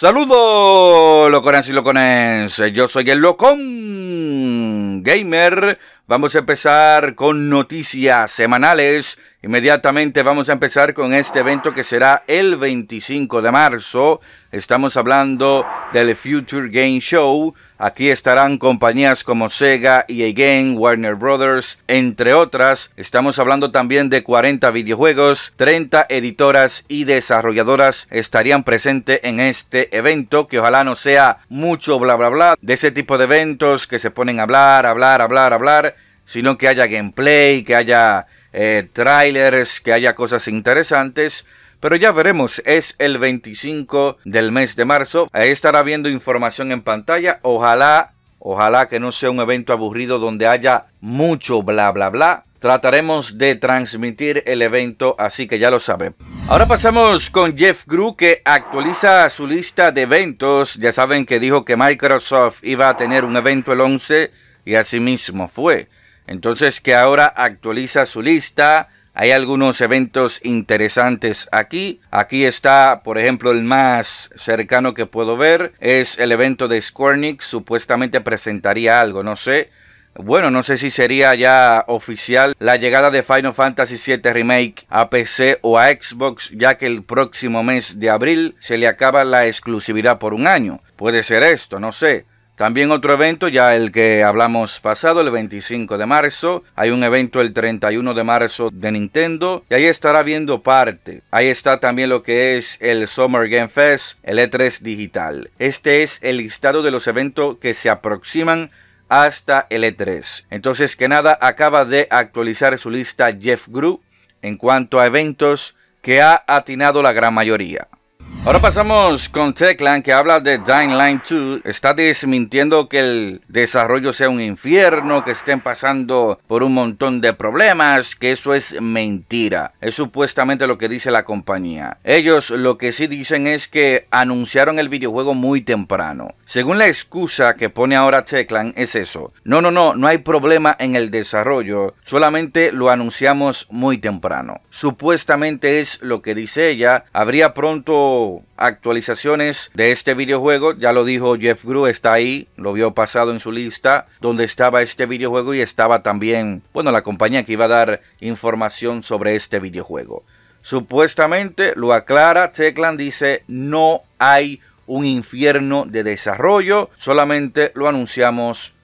Saludos, locones y locones. Yo soy el Locón Gamer. Vamos a empezar con noticias semanales Inmediatamente vamos a empezar con este evento que será el 25 de marzo. Estamos hablando del Future Game Show. Aquí estarán compañías como Sega, EA Game, Warner Brothers, entre otras. Estamos hablando también de 40 videojuegos, 30 editoras y desarrolladoras estarían presentes en este evento, que ojalá no sea mucho bla bla bla de ese tipo de eventos que se ponen a hablar, hablar, hablar, hablar, sino que haya gameplay, que haya eh, trailers, que haya cosas interesantes. Pero ya veremos, es el 25 del mes de marzo. Ahí estará viendo información en pantalla. Ojalá, ojalá que no sea un evento aburrido donde haya mucho bla bla bla. Trataremos de transmitir el evento, así que ya lo saben. Ahora pasamos con Jeff Gru que actualiza su lista de eventos. Ya saben que dijo que Microsoft iba a tener un evento el 11 y así mismo fue. Entonces que ahora actualiza su lista. Hay algunos eventos interesantes aquí. Aquí está, por ejemplo, el más cercano que puedo ver. Es el evento de Square Supuestamente presentaría algo, no sé. Bueno, no sé si sería ya oficial la llegada de Final Fantasy VII Remake a PC o a Xbox, ya que el próximo mes de abril se le acaba la exclusividad por un año. Puede ser esto, no sé. También otro evento, ya el que hablamos pasado, el 25 de marzo. Hay un evento el 31 de marzo de Nintendo y ahí estará viendo parte. Ahí está también lo que es el Summer Game Fest, el E3 digital. Este es el listado de los eventos que se aproximan hasta el E3. Entonces que nada, acaba de actualizar su lista Jeff Gru en cuanto a eventos que ha atinado la gran mayoría. Ahora pasamos con Techland que habla de Dying Line 2. Está desmintiendo que el desarrollo sea un infierno, que estén pasando por un montón de problemas, que eso es mentira. Es supuestamente lo que dice la compañía. Ellos lo que sí dicen es que anunciaron el videojuego muy temprano. Según la excusa que pone ahora Techland es eso. No, no, no, no hay problema en el desarrollo, solamente lo anunciamos muy temprano. Supuestamente es lo que dice ella. Habría pronto actualizaciones de este videojuego. Ya lo dijo Jeff Gru está ahí, lo vio pasado en su lista, donde estaba este videojuego y estaba también, bueno, la compañía que iba a dar información sobre este videojuego. Supuestamente, lo aclara, Teclan dice, no hay un infierno de desarrollo, solamente lo anunciamos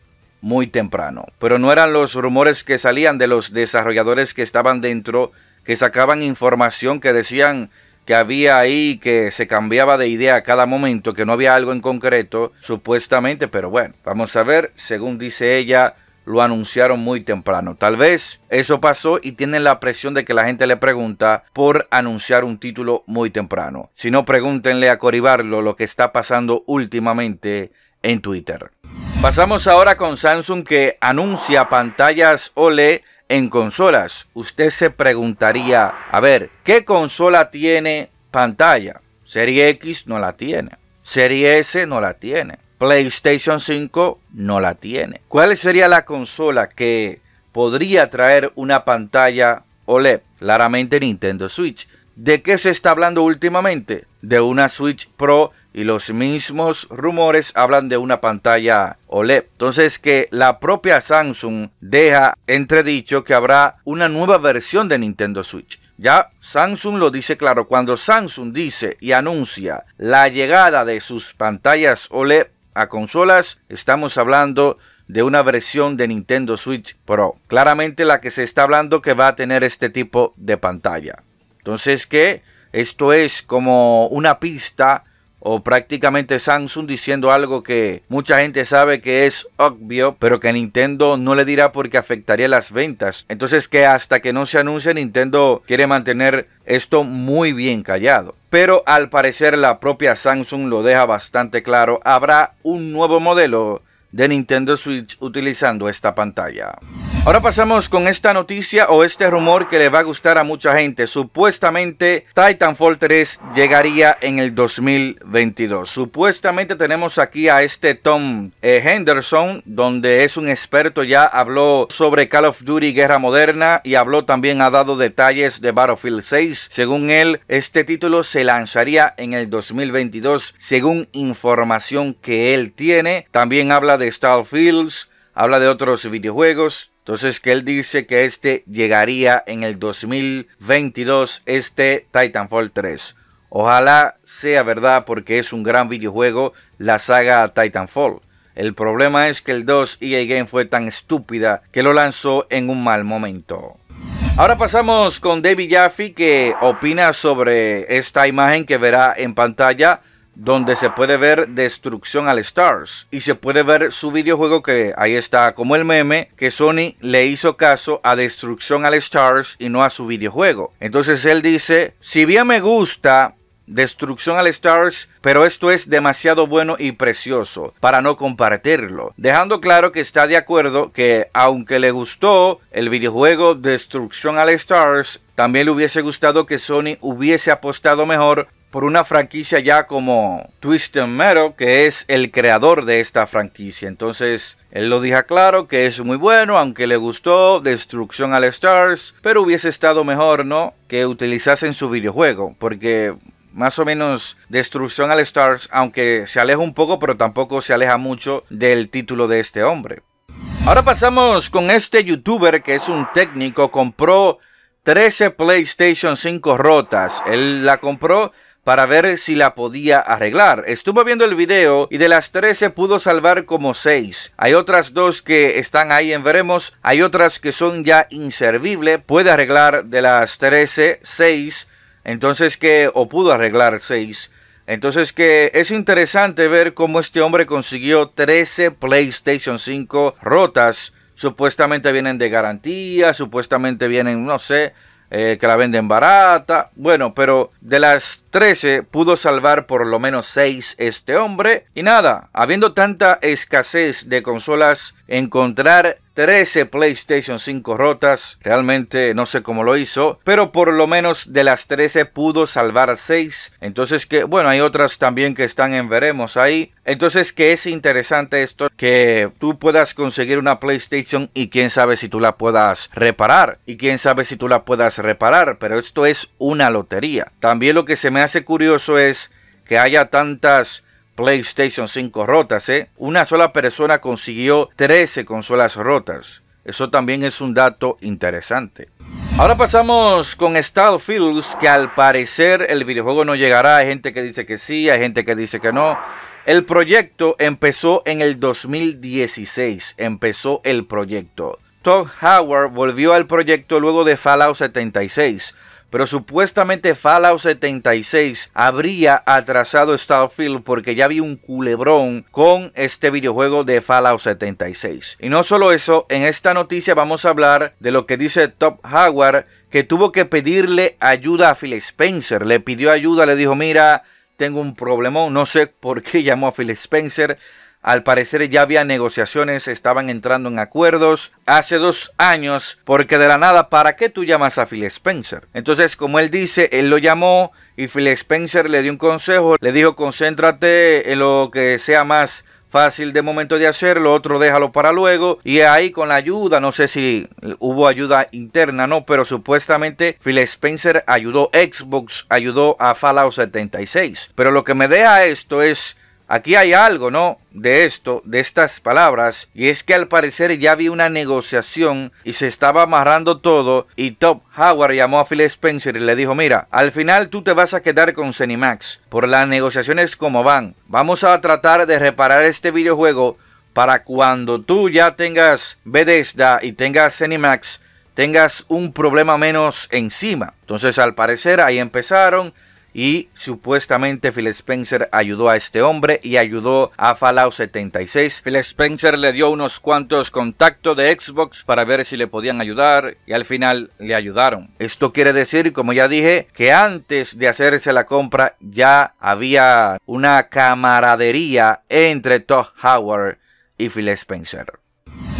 muy temprano. Pero no eran los rumores que salían de los desarrolladores que estaban dentro, que sacaban información que decían que había ahí, que se cambiaba de idea a cada momento, que no había algo en concreto, supuestamente, pero bueno, vamos a ver, según dice ella, lo anunciaron muy temprano. Tal vez eso pasó y tienen la presión de que la gente le pregunta por anunciar un título muy temprano. Si no, pregúntenle a Coribarlo lo que está pasando últimamente en Twitter. Pasamos ahora con Samsung que anuncia pantallas OLED en consolas, usted se preguntaría, a ver, ¿qué consola tiene pantalla? Serie X no la tiene. Serie S no la tiene. PlayStation 5 no la tiene. ¿Cuál sería la consola que podría traer una pantalla OLED? Claramente Nintendo Switch. ¿De qué se está hablando últimamente? De una Switch Pro y los mismos rumores hablan de una pantalla OLED. Entonces que la propia Samsung deja entredicho que habrá una nueva versión de Nintendo Switch. Ya Samsung lo dice claro, cuando Samsung dice y anuncia la llegada de sus pantallas OLED a consolas, estamos hablando de una versión de Nintendo Switch Pro. Claramente la que se está hablando que va a tener este tipo de pantalla. Entonces, que esto es como una pista o prácticamente Samsung diciendo algo que mucha gente sabe que es obvio, pero que Nintendo no le dirá porque afectaría las ventas. Entonces que hasta que no se anuncie Nintendo quiere mantener esto muy bien callado. Pero al parecer la propia Samsung lo deja bastante claro, habrá un nuevo modelo de Nintendo Switch utilizando esta pantalla. Ahora pasamos con esta noticia o este rumor que le va a gustar a mucha gente. Supuestamente Titanfall 3 llegaría en el 2022. Supuestamente tenemos aquí a este Tom eh, Henderson, donde es un experto, ya habló sobre Call of Duty Guerra Moderna y habló también, ha dado detalles de Battlefield 6. Según él, este título se lanzaría en el 2022, según información que él tiene. También habla de Starfields, habla de otros videojuegos. Entonces que él dice que este llegaría en el 2022, este Titanfall 3. Ojalá sea verdad porque es un gran videojuego la saga Titanfall. El problema es que el 2 EA Game fue tan estúpida que lo lanzó en un mal momento. Ahora pasamos con David Jaffe que opina sobre esta imagen que verá en pantalla donde se puede ver Destrucción al Stars y se puede ver su videojuego que ahí está como el meme que Sony le hizo caso a Destrucción al Stars y no a su videojuego. Entonces él dice, si bien me gusta Destrucción al Stars, pero esto es demasiado bueno y precioso para no compartirlo, dejando claro que está de acuerdo que aunque le gustó el videojuego Destrucción al Stars, también le hubiese gustado que Sony hubiese apostado mejor por una franquicia ya como Twisted Metal, que es el creador de esta franquicia. Entonces, él lo dijo claro que es muy bueno, aunque le gustó Destrucción al Stars, pero hubiese estado mejor, ¿no? Que utilizasen su videojuego, porque más o menos Destrucción al Stars, aunque se aleja un poco, pero tampoco se aleja mucho del título de este hombre. Ahora pasamos con este youtuber que es un técnico, compró 13 PlayStation 5 rotas. Él la compró para ver si la podía arreglar. Estuvo viendo el video y de las 13 pudo salvar como 6. Hay otras dos que están ahí en veremos. Hay otras que son ya inservibles. Puede arreglar de las 13, 6. Entonces que, o pudo arreglar 6. Entonces que es interesante ver cómo este hombre consiguió 13 PlayStation 5 rotas. Supuestamente vienen de garantía, supuestamente vienen, no sé, eh, que la venden barata. Bueno, pero de las 13 pudo salvar por lo menos 6 este hombre. Y nada, habiendo tanta escasez de consolas encontrar 13 PlayStation 5 rotas. Realmente no sé cómo lo hizo, pero por lo menos de las 13 pudo salvar 6. Entonces que, bueno, hay otras también que están en veremos ahí. Entonces que es interesante esto, que tú puedas conseguir una PlayStation y quién sabe si tú la puedas reparar. Y quién sabe si tú la puedas reparar, pero esto es una lotería. También lo que se me hace curioso es que haya tantas PlayStation 5 rotas, ¿eh? Una sola persona consiguió 13 consolas rotas. Eso también es un dato interesante. Ahora pasamos con Starfields, que al parecer el videojuego no llegará. Hay gente que dice que sí, hay gente que dice que no. El proyecto empezó en el 2016. Empezó el proyecto. Todd Howard volvió al proyecto luego de Fallout 76 pero supuestamente Fallout 76 habría atrasado Starfield porque ya había un culebrón con este videojuego de Fallout 76. Y no solo eso, en esta noticia vamos a hablar de lo que dice Top Howard que tuvo que pedirle ayuda a Phil Spencer. Le pidió ayuda, le dijo, mira, tengo un problemón, no sé por qué llamó a Phil Spencer al parecer ya había negociaciones, estaban entrando en acuerdos hace dos años, porque de la nada, ¿para qué tú llamas a Phil Spencer? Entonces, como él dice, él lo llamó y Phil Spencer le dio un consejo, le dijo, concéntrate en lo que sea más fácil de momento de hacerlo, otro déjalo para luego. Y ahí con la ayuda, no sé si hubo ayuda interna, no, pero supuestamente Phil Spencer ayudó Xbox, ayudó a Fallout 76. Pero lo que me deja esto es Aquí hay algo, ¿no? De esto, de estas palabras, y es que al parecer ya había una negociación y se estaba amarrando todo y Top Howard llamó a Phil Spencer y le dijo, mira, al final tú te vas a quedar con Cinemax por las negociaciones como van. Vamos a tratar de reparar este videojuego para cuando tú ya tengas Bethesda y tengas Cinemax, tengas un problema menos encima. Entonces al parecer ahí empezaron y supuestamente Phil Spencer ayudó a este hombre y ayudó a Fallout 76. Phil Spencer le dio unos cuantos contactos de Xbox para ver si le podían ayudar y al final le ayudaron. Esto quiere decir, como ya dije, que antes de hacerse la compra ya había una camaradería entre Todd Howard y Phil Spencer.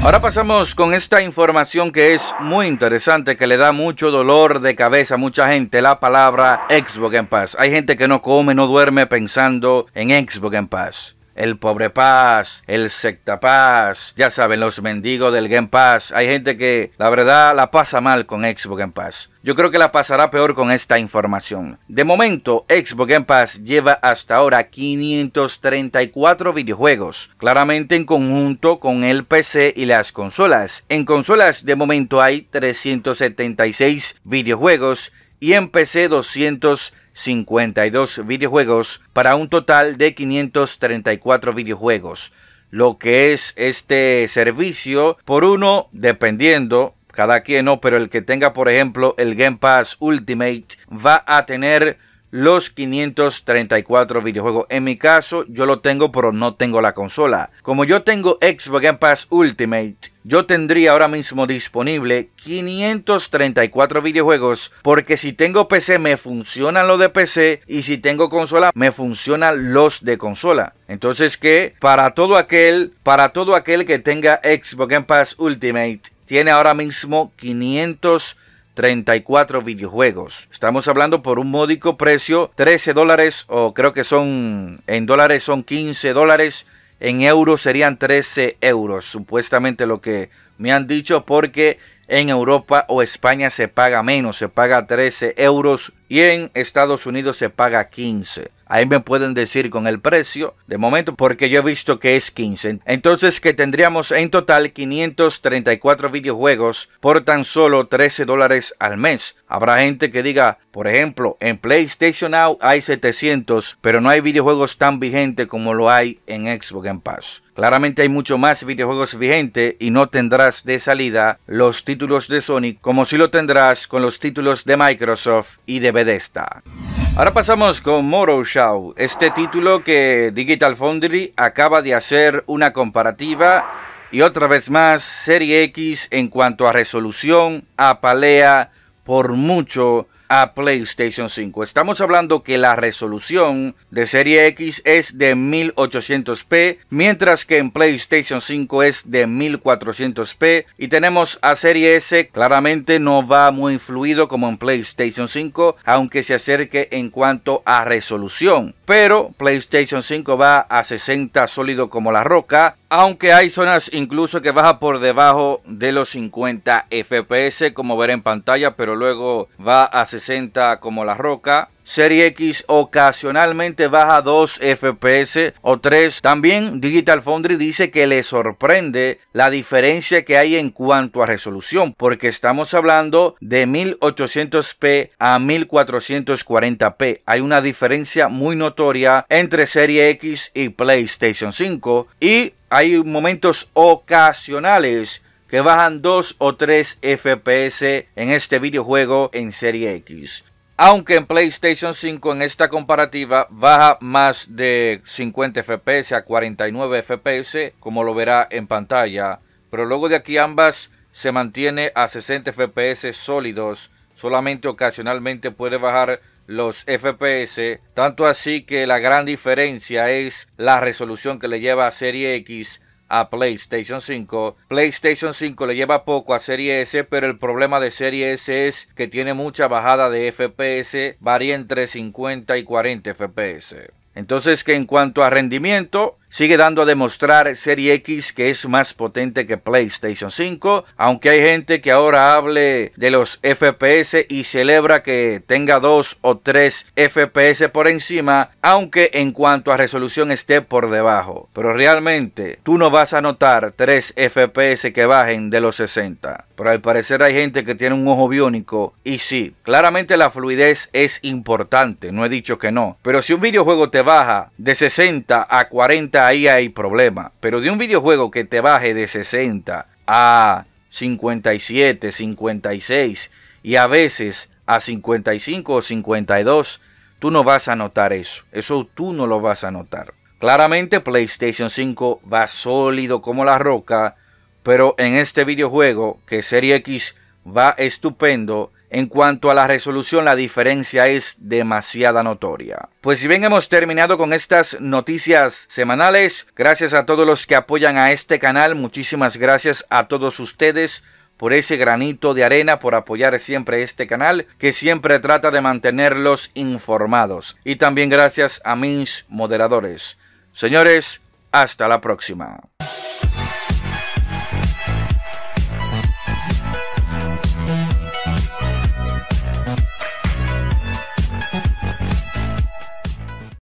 Ahora pasamos con esta información que es muy interesante, que le da mucho dolor de cabeza a mucha gente, la palabra Xbox en paz. Hay gente que no come, no duerme pensando en Xbox en paz el pobre paz, el secta paz, ya saben, los mendigos del Game Pass. Hay gente que la verdad la pasa mal con Xbox Game Pass. Yo creo que la pasará peor con esta información. De momento, Xbox Game Pass lleva hasta ahora 534 videojuegos, claramente en conjunto con el PC y las consolas. En consolas de momento hay 376 videojuegos y en PC 200 52 videojuegos para un total de 534 videojuegos. Lo que es este servicio por uno, dependiendo cada quien no, pero el que tenga por ejemplo el Game Pass Ultimate va a tener los 534 videojuegos. En mi caso, yo lo tengo, pero no tengo la consola. Como yo tengo Xbox Game Pass Ultimate, yo tendría ahora mismo disponible 534 videojuegos porque si tengo PC me funcionan los de PC y si tengo consola me funcionan los de consola. Entonces que para todo aquel, para todo aquel que tenga Xbox Game Pass Ultimate tiene ahora mismo 534 34 videojuegos. Estamos hablando por un módico precio, 13 dólares o creo que son en dólares son 15 dólares, en euros serían 13 euros, supuestamente lo que me han dicho porque en Europa o España se paga menos, se paga 13 euros y en Estados Unidos se paga 15. Ahí me pueden decir con el precio de momento porque yo he visto que es 15. Entonces que tendríamos en total 534 videojuegos por tan solo 13 dólares al mes. Habrá gente que diga, por ejemplo, en PlayStation Now hay 700, pero no hay videojuegos tan vigentes como lo hay en Xbox en Pass. Claramente hay mucho más videojuegos vigentes y no tendrás de salida los títulos de Sonic, como si lo tendrás con los títulos de Microsoft y de Ahora pasamos con Morrow Show, este título que Digital Foundry acaba de hacer una comparativa y otra vez más Serie X en cuanto a resolución apalea por mucho a PlayStation 5. Estamos hablando que la resolución de Serie X es de 1800p, mientras que en PlayStation 5 es de 1400p y tenemos a Serie S claramente no va muy fluido como en PlayStation 5, aunque se acerque en cuanto a resolución. Pero PlayStation 5 va a 60 sólido como la roca aunque hay zonas incluso que baja por debajo de los 50 FPS como ver en pantalla, pero luego va a 60 como la roca, Serie X ocasionalmente baja 2 FPS o 3. También Digital Foundry dice que le sorprende la diferencia que hay en cuanto a resolución, porque estamos hablando de 1800p a 1440p. Hay una diferencia muy notoria entre Serie X y PlayStation 5 y hay momentos ocasionales que bajan 2 o 3 FPS en este videojuego en Serie X aunque en PlayStation 5 en esta comparativa baja más de 50 FPS a 49 FPS, como lo verá en pantalla, pero luego de aquí ambas se mantiene a 60 FPS sólidos, solamente ocasionalmente puede bajar los FPS, tanto así que la gran diferencia es la resolución que le lleva a Serie X a PlayStation 5. PlayStation 5 le lleva poco a Serie S, pero el problema de Serie S es que tiene mucha bajada de FPS, varía entre 50 y 40 FPS. Entonces que en cuanto a rendimiento, sigue dando a demostrar Serie X que es más potente que PlayStation 5, aunque hay gente que ahora hable de los FPS y celebra que tenga 2 o 3 FPS por encima, aunque en cuanto a resolución esté por debajo. Pero realmente tú no vas a notar 3 FPS que bajen de los 60. Pero al parecer hay gente que tiene un ojo biónico y sí, claramente la fluidez es importante, no he dicho que no. Pero si un videojuego te baja de 60 a 40 ahí hay problema. Pero de un videojuego que te baje de 60 a 57, 56 y a veces a 55 o 52, tú no vas a notar eso. Eso tú no lo vas a notar. Claramente PlayStation 5 va sólido como la roca, pero en este videojuego que Serie X va estupendo, en cuanto a la resolución, la diferencia es demasiada notoria. Pues si bien hemos terminado con estas noticias semanales, gracias a todos los que apoyan a este canal, muchísimas gracias a todos ustedes por ese granito de arena, por apoyar siempre este canal que siempre trata de mantenerlos informados. Y también gracias a mis moderadores. Señores, hasta la próxima.